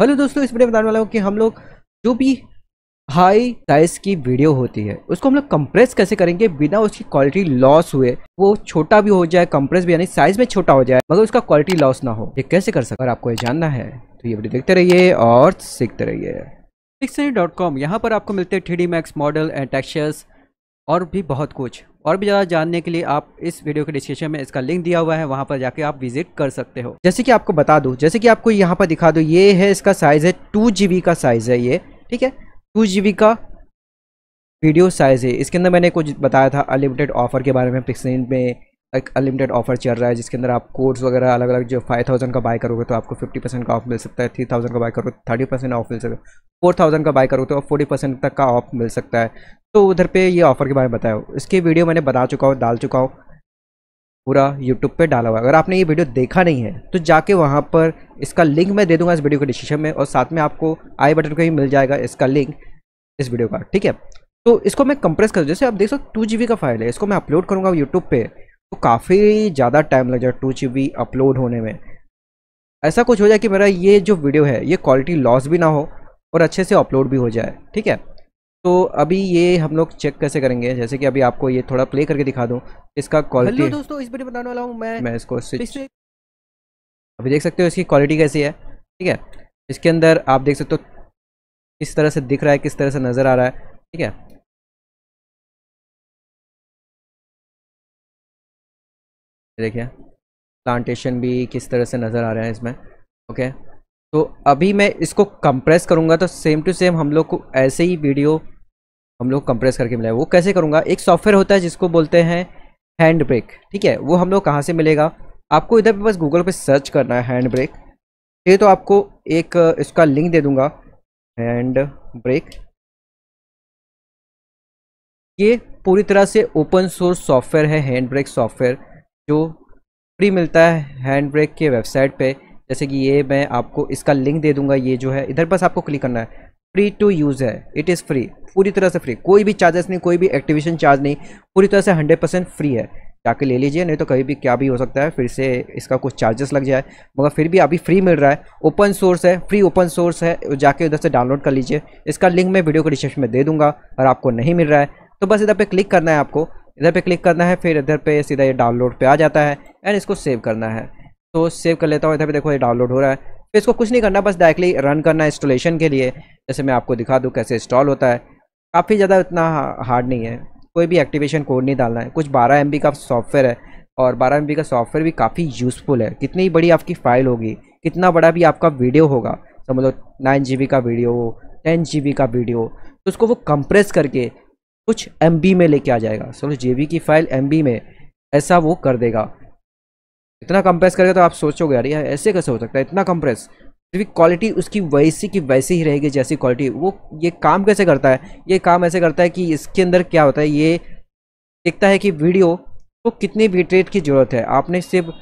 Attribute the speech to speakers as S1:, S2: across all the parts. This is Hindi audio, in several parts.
S1: हेलो दोस्तों इस वीडियो में बताने वाला हूँ कि हम लोग जो भी हाई साइज की वीडियो होती है उसको हम लोग कंप्रेस कैसे करेंगे बिना उसकी क्वालिटी लॉस हुए वो छोटा भी हो जाए कंप्रेस भी यानी साइज में छोटा हो जाए मगर उसका क्वालिटी लॉस ना हो ये कैसे कर सकते आपको ये जानना है तो ये वीडियो देखते रहिए और सीखते रहिए डॉट कॉम यहाँ पर आपको मिलते हैं three max model and textures और भी बहुत कुछ और भी ज़्यादा जानने के लिए आप इस वीडियो के डिस्क्रिप्शन में इसका लिंक दिया हुआ है वहाँ पर जाके आप विजिट कर सकते हो जैसे कि आपको बता दूँ जैसे कि आपको यहाँ पर दिखा दो ये है इसका साइज़ है टू का साइज़ है ये ठीक है टू का वीडियो साइज़ है इसके अंदर मैंने कुछ बताया था अनलिमिटेड ऑफर के बारे में पिक्सिन में एक अनलिमिटेड ऑफर चल रहा है जिसके अंदर आप कोड्स वगैरह अलग अलग जो फाइव थाउजेंड का बाय करोगे तो आपको फिफ्टी परसेंट का ऑफ मिल सकता है थ्री का बाय करोगे तो थर्टी परसेंट ऑफ मिल सकता है फोर थाउजेंड का बाय करोगे तो फोर्टी परसेंट तक का ऑफ मिल सकता है तो उधर पे ये ऑफर के बारे में बताया इसकी वीडियो मैंने बता चुका हूँ डाल चुका हूँ पूरा यूट्यूब पर डाला हुआ अगर आपने ये वीडियो देखा नहीं है तो जाके वहाँ पर इसका लिंक मैं दे दूंगा इस वीडियो के डिस्क्रिप्शन में और साथ में आपको आई बटन का ही मिल जाएगा इसका लिंक इस वीडियो का ठीक है तो इसको मैं कंप्रेस कर जैसे आप देख सकते टू जी का फाइल है इसको मैं अपलोड करूँगा यूट्यूब पर तो काफ़ी ज़्यादा टाइम लग जाए टू जी अपलोड होने में ऐसा कुछ हो जाए कि मेरा ये जो वीडियो है ये क्वालिटी लॉस भी ना हो और अच्छे से अपलोड भी हो जाए ठीक है तो अभी ये हम लोग चेक कैसे करेंगे जैसे कि अभी आपको ये थोड़ा प्ले करके दिखा दूँ इसका क्वालिटी दोस्तों इस वीडियो बताने वाला हूँ मैं मैं इसको अभी देख सकते हो इसकी क्वालिटी कैसी है ठीक है इसके अंदर आप देख सकते हो किस तरह से दिख रहा है किस तरह से नज़र आ रहा है ठीक है देखिए प्लांटेशन भी किस तरह से नज़र आ रहा है इसमें ओके तो अभी मैं इसको कंप्रेस करूँगा तो सेम टू सेम हम लोग को ऐसे ही वीडियो हम लोग कंप्रेस करके मिला है वो कैसे करूँगा एक सॉफ्टवेयर होता है जिसको बोलते हैं हैंड ब्रेक ठीक है वो हम लोग कहाँ से मिलेगा आपको इधर पे बस गूगल पे सर्च करना है हैंड ब्रेक ये तो आपको एक इसका लिंक दे दूंगा हैंड ब्रेक ये पूरी तरह से ओपन सोर्स सॉफ्टवेयर है हैंड ब्रेक सॉफ्टवेयर जो फ्री मिलता है हैंड ब्रेक के वेबसाइट पे जैसे कि ये मैं आपको इसका लिंक दे दूंगा ये जो है इधर बस आपको क्लिक करना है फ्री टू यूज़ है इट इज़ फ्री पूरी तरह से फ्री कोई भी चार्जेस नहीं कोई भी एक्टिवेशन चार्ज नहीं पूरी तरह से हंड्रेड परसेंट फ्री है जाके ले लीजिए नहीं तो कभी भी क्या भी हो सकता है फिर से इसका कुछ चार्जेस लग जाए मगर फिर भी अभी फ्री मिल रहा है ओपन सोर्स है फ्री ओपन सोर्स है जाके उधर से डाउनलोड कर लीजिए इसका लिंक मैं वीडियो को डिस्क्रिप्शन में दे दूंगा और आपको नहीं मिल रहा है तो बस इधर पे क्लिक करना है आपको इधर पे क्लिक करना है फिर इधर पे सीधा ये डाउनलोड पे आ जाता है एंड इसको सेव करना है तो सेव कर लेता हूँ इधर पे देखो ये डाउनलोड हो रहा है फिर इसको कुछ नहीं करना बस डायरेक्टली रन करना है इंस्टॉलेशन के लिए जैसे मैं आपको दिखा दूँ कैसे इंस्टॉल होता है काफ़ी ज़्यादा इतना हार्ड नहीं है कोई भी एक्टिवेशन कोड नहीं डालना है कुछ बारह एम का सॉफ्टवेयर है और बारह एम का सॉफ्टवेयर भी काफ़ी यूज़फुल है कितनी बड़ी आपकी फ़ाइल होगी कितना बड़ा भी आपका वीडियो होगा समझ लो नाइन जी का वीडियो टेन जी का वीडियो तो उसको वो कंप्रेस करके कुछ एम में लेके आ जाएगा समझो जे की फाइल एम में ऐसा वो कर देगा इतना कंप्रेस करेगा तो आप सोचोगे यार यार ऐसे कैसे हो सकता है इतना कंप्रेस फिर भी क्वालिटी उसकी वैसी की वैसी ही रहेगी जैसी क्वालिटी वो ये काम कैसे करता है ये काम ऐसे करता है कि इसके अंदर क्या होता है ये देखता है कि वीडियो को तो कितनी बिटरेट की ज़रूरत है आपने सिर्फ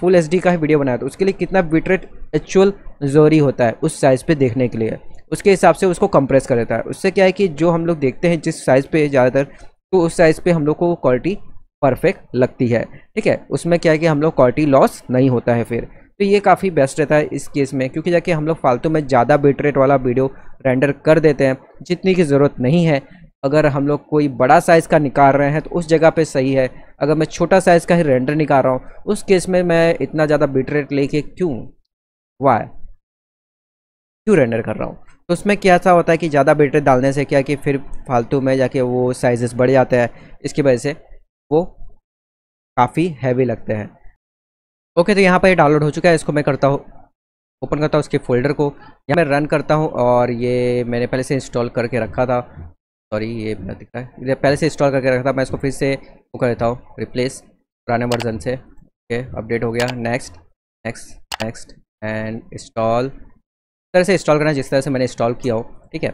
S1: फुल एच का ही वीडियो बनाया तो उसके लिए कितना बिटरेट एक्चुअल ज़रूरी होता है उस साइज़ पर देखने के लिए उसके हिसाब से उसको कंप्रेस कर देता है उससे क्या है कि जो हम लोग देखते हैं जिस साइज़ पे ज़्यादातर तो उस साइज़ पे हम लोग को क्वालिटी परफेक्ट लगती है ठीक है उसमें क्या है कि हम लोग क्वालिटी लॉस नहीं होता है फिर तो ये काफ़ी बेस्ट रहता है इस केस में क्योंकि जाके हम लोग फालतू में ज़्यादा बिट रेट वाला वीडियो रेंडर कर देते हैं जितनी की ज़रूरत नहीं है अगर हम लोग कोई बड़ा साइज़ का निकाल रहे हैं तो उस जगह पे सही है अगर मैं छोटा साइज़ का ही रेंडर निकाल रहा हूँ उस केस में मैं इतना ज़्यादा बिटरेट रेट लेके क्यों वाय क्यों रेंडर कर रहा हूँ तो उसमें क्या सा होता है कि ज़्यादा बैटरी डालने से क्या कि फिर फालतू में जाके वो साइजेस बढ़ जाते हैं इसकी वजह से वो काफ़ी हैवी लगते हैं ओके तो यहाँ पर ये डाउनलोड हो चुका है इसको मैं करता हूँ ओपन करता हूँ उसके फोल्डर को यहाँ मैं रन करता हूँ और ये मैंने पहले से इंस्टॉल करके रखा था सॉरी ये मेरा है पहले से इंस्टॉल करके रखा था मैं इसको फिर से वो कर देता हूँ रिप्लेस पुराने वर्जन से ओके अपडेट हो गया next next next and install तरह से इंस्टॉल करना जिस तरह से मैंने इंस्टॉल किया हो ठीक है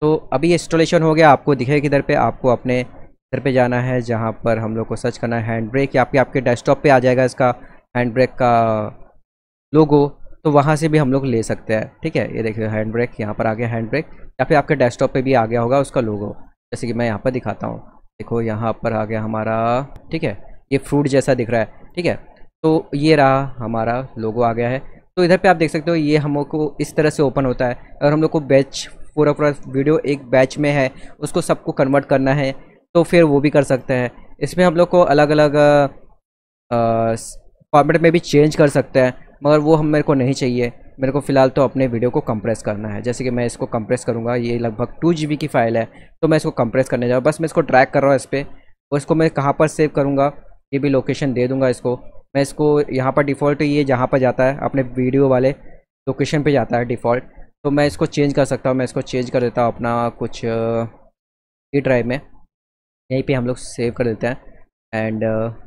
S1: तो अभी इंस्टॉलेशन हो गया आपको दिखेगा किधर पे आपको अपने इधर पे जाना है जहाँ पर हम लोग को सर्च करना है हैंड ब्रेक या आपके आपके डेस्कटॉप पे आ जाएगा इसका हैंड ब्रेक का लोगो तो वहाँ से भी हम लोग ले सकते हैं ठीक है ये देखिए हैंड ब्रेक यहाँ पर आ गया हैंड ब्रेक या फिर आपके डेस्कटॉप पर भी आ गया होगा उसका लोगो जैसे कि मैं यहाँ पर दिखाता हूँ देखो यहाँ पर आ गया हमारा ठीक है ये फ्रूट जैसा दिख रहा है ठीक है तो ये रहा हमारा लोगो आ गया है तो इधर पे आप देख सकते हो ये हम को इस तरह से ओपन होता है और हम लोग को बैच पूरा पूरा वीडियो एक बैच में है उसको सबको कन्वर्ट करना है तो फिर वो भी कर सकते हैं इसमें हम लोग को अलग अलग फॉर्मेट में भी चेंज कर सकते हैं मगर वो हम मेरे को नहीं चाहिए मेरे को फ़िलहाल तो अपने वीडियो को कंप्रेस करना है जैसे कि मैं इसको कंप्रेस करूँगा ये लगभग टू जी की फ़ाइल है तो मैं इसको कंप्रेस करने जाऊँ बस मैं इसको ट्रैक कर रहा हूँ इस पर और इसको मैं कहाँ पर सेव करूँगा ये भी लोकेशन दे दूँगा इसको मैं इसको यहाँ पर डिफ़ॉल्ट ये जहाँ पर जाता है अपने वीडियो वाले लोकेशन पे जाता है डिफ़ॉल्ट तो मैं इसको चेंज कर सकता हूँ मैं इसको चेंज कर देता हूँ अपना कुछ ई ड्राइव में यहीं पे हम लोग सेव कर देते हैं एंड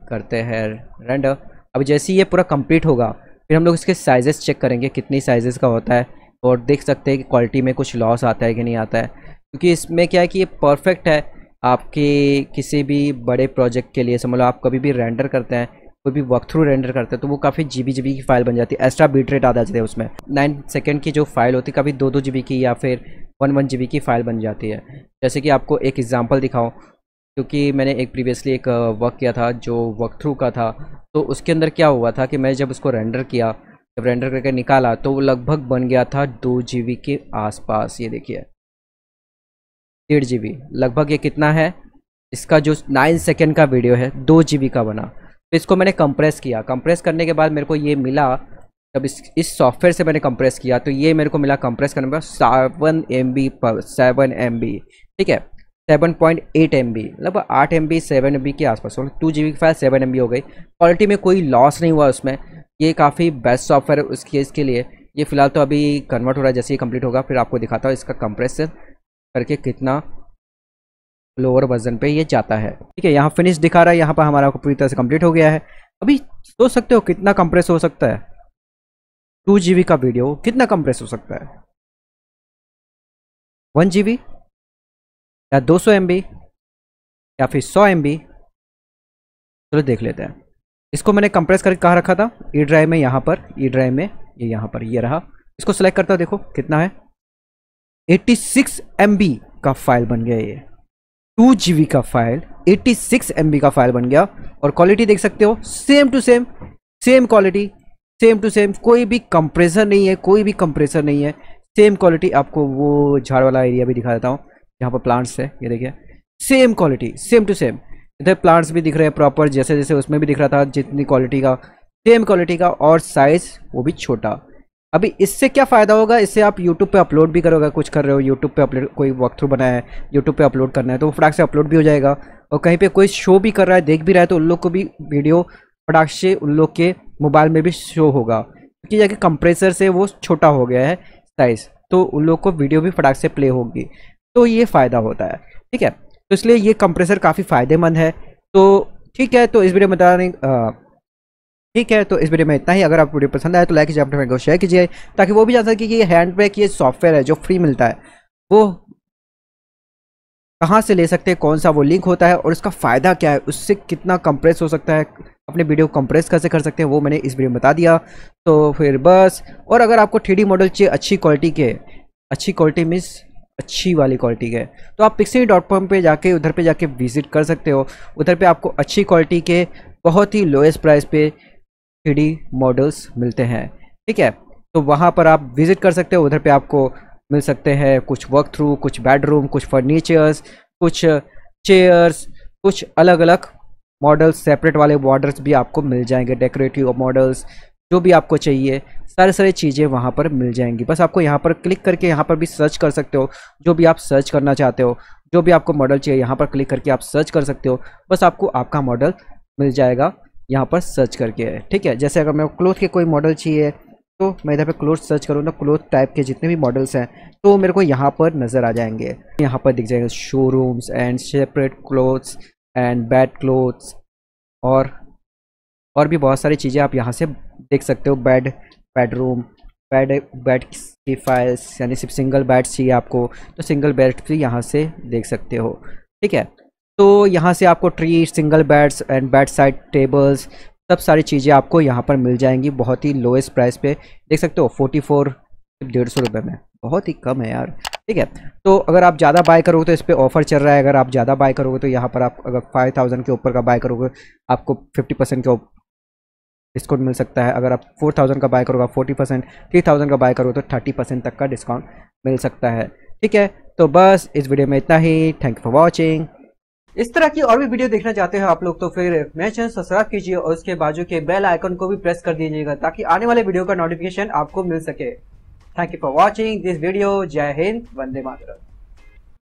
S1: करते हैं रेंडर अब जैसे ही ये पूरा कंप्लीट होगा फिर हम लोग इसके साइजेस चेक करेंगे कितनी साइजेस का होता है और देख सकते हैं कि क्वालिटी में कुछ लॉस आता है कि नहीं आता है क्योंकि इसमें क्या है कि ये परफेक्ट है आपके किसी भी बड़े प्रोजेक्ट के लिए समझ लो आप कभी भी रेंडर करते हैं कोई भी वक्त थ्रू रेंडर करते हैं तो वो काफ़ी जी बी की फाइल बन जाती है एक्स्ट्रा बीट रेट आ जाते हैं उसमें नाइन सेकेंड की जो फाइल होती है कभी दो दो जी की या फिर वन वन जी की फ़ाइल बन जाती है जैसे कि आपको एक एग्ज़ाम्पल दिखाऊँ क्योंकि मैंने एक प्रीवियसली एक वर्क किया था जो वर्क थ्रू का था तो उसके अंदर क्या हुआ था कि मैं जब उसको रेंडर किया जब रेंडर करके निकाला तो वो लगभग बन गया था दो जी के आसपास ये देखिए डेढ़ जी लगभग ये कितना है इसका जो नाइन सेकेंड का वीडियो है दो जी का बना तो इसको मैंने कंप्रेस किया कंप्रेस करने के बाद मेरे को ये मिला जब इस इस सॉफ्टवेयर से मैंने कंप्रेस किया तो ये मेरे को मिला कंप्रेस करने का सेवन एम बी पर सेवन एम बी ठीक है seven point eight M B मतलब आठ M B seven M B के आसपास टू जी बी की फाइल सेवन एम बी हो गई क्वालिटी में कोई लॉस नहीं हुआ उसमें ये काफ़ी बेस्ट सॉफ्टवेयर है उसके इसके लिए ये फ़िलहाल तो अभी कन्वर्ट हो रहा है जैसे ही कंप्लीट होगा फिर आपको दिखाता हूँ इसका कंप्रेस करके कितना लोअर वर्जन पे ये जाता है ठीक है यहाँ फिनिश दिखा रहा है यहाँ पर हमारा पूरी तरह से कंप्लीट हो गया है अभी सोच सकते हो कितना कंप्रेस हो सकता है टू जी का वीडियो कितना कंप्रेस हो सकता है वन जी या दो सौ या फिर सौ एम चलो देख लेते हैं इसको मैंने कंप्रेस करके कहा रखा था ई e ड्राइव में यहाँ पर ई e ड्राइव में ये यहाँ पर ये रहा इसको सेलेक्ट करता देखो कितना है 86 सिक्स का फाइल बन गया ये टू जी का फाइल 86 सिक्स का फाइल बन गया और क्वालिटी देख सकते हो same to same same quality same to same कोई भी कंप्रेसर नहीं है कोई भी कंप्रेसर नहीं है सेम क्वालिटी आपको वो झाड़ वाला एरिया भी दिखा देता हूँ यहाँ पर प्लांट्स है ये देखिए same quality same to same इधर प्लांट्स भी दिख रहे हैं प्रॉपर जैसे जैसे उसमें भी दिख रहा था जितनी क्वालिटी का सेम क्वालिटी का और साइज़ वो भी छोटा अभी इससे क्या फ़ायदा होगा इससे आप यूट्यूब पे अपलोड भी करोगे कुछ कर रहे हो यूट्यूब पे अपलोड कोई वॉक थ्रू बनाया है यूट्यूब पे अपलोड करना है तो वो फटाक से अपलोड भी हो जाएगा और कहीं पे कोई शो भी कर रहा है देख भी रहा है तो उन लोग को भी वीडियो फटाक से उन लोग के मोबाइल में भी शो होगा क्योंकि जाके कंप्रेसर से वो छोटा हो गया है साइज़ तो उन लोग को वीडियो भी फटाक से प्ले होगी तो ये फ़ायदा होता है ठीक है तो इसलिए ये कंप्रेसर काफ़ी फ़ायदेमंद है तो ठीक है तो इस वीडियो में बता रहे ठीक है तो इस वीडियो में इतना ही अगर आप वीडियो पसंद आए तो लाइक कीजिए अपने को शेयर कीजिए ताकि वो भी जान सके कि ये हैंड बैग ये सॉफ्टवेयर है जो फ्री मिलता है वो कहाँ से ले सकते हैं कौन सा वो लिंक होता है और इसका फ़ायदा क्या है उससे कितना कंप्रेस हो सकता है अपने वीडियो कंप्रेस कैसे कर सकते हैं वो मैंने इस वीडियो में बता दिया तो फिर बस और अगर आपको थ्री मॉडल चाहिए अच्छी क्वालिटी के अच्छी क्वालिटी मीन्स अच्छी वाली क्वालिटी के तो आप पिक्सी डॉट कॉम पर जाके उधर पर जाके विज़िट कर सकते हो उधर पर आपको अच्छी क्वालिटी के बहुत ही लोएस्ट प्राइस पे थ्री मॉडल्स मिलते हैं ठीक है तो वहाँ पर आप विज़िट कर सकते हो उधर पे आपको मिल सकते हैं कुछ वर्क थ्रू कुछ बेडरूम कुछ फर्नीचर्स कुछ चेयर्स कुछ अलग अलग मॉडल्स सेपरेट वाले बॉर्डर्स भी आपको मिल जाएंगे डेकोरेटिव मॉडल्स जो भी आपको चाहिए सारे सारे चीज़ें वहाँ पर मिल जाएंगी बस आपको यहाँ पर क्लिक करके यहाँ पर भी सर्च कर सकते हो जो भी आप सर्च करना चाहते हो जो भी आपको मॉडल चाहिए यहाँ पर क्लिक करके आप सर्च कर सकते हो बस आपको आपका मॉडल मिल जाएगा यहाँ पर सर्च करके है ठीक है जैसे अगर मेरे क्लोथ के कोई मॉडल चाहिए तो मैं इधर पे क्लोथ सर्च करूँ तो क्लोथ टाइप के जितने भी मॉडल्स हैं तो मेरे को यहाँ पर नज़र आ जाएंगे यहाँ पर दिख जाएगा showrooms and separate clothes and bed clothes और और भी बहुत सारी चीज़ें आप यहाँ से देख सकते हो बेड बेडरूम बेड बेड की फाइल्स यानी सिर्फ सिंगल बेड चाहिए आपको तो सिंगल बेड भी यहाँ से देख सकते हो ठीक है तो यहाँ से आपको three single beds and bedside tables सब सारी चीज़ें आपको यहाँ पर मिल जाएंगी बहुत ही लोएस्ट प्राइस पे देख सकते हो फोर्टी फोर डेढ़ सौ रुपये में बहुत ही कम है यार ठीक है तो अगर आप ज़्यादा बाय करोगे तो इस पर ऑफर चल रहा है अगर आप ज़्यादा बाय करोगे तो यहाँ पर आप अगर फाइव थाउजेंड के ऊपर का बाय करोगे आपको फिफ्टी परसेंट के डिस्काउंट मिल सकता है अगर आप फोर थाउजेंड का बाय करोगे फोर्टी परसेंट थ्री थाउजेंड का बाय करोगे तो थर्टी परसेंट तक का डिस्काउंट मिल सकता है ठीक है तो बस इस वीडियो में इतना ही थैंक यू फॉर वॉचिंग इस तरह की और भी वीडियो देखना चाहते हो आप लोग तो फिर मेरे चैनल सब्सक्राइब कीजिए और उसके बाजू के बेल आइकन को भी प्रेस कर दीजिएगा ताकि आने वाले वीडियो का नोटिफिकेशन आपको मिल सके thank you for watching this video जय हिंद वंदे मातरम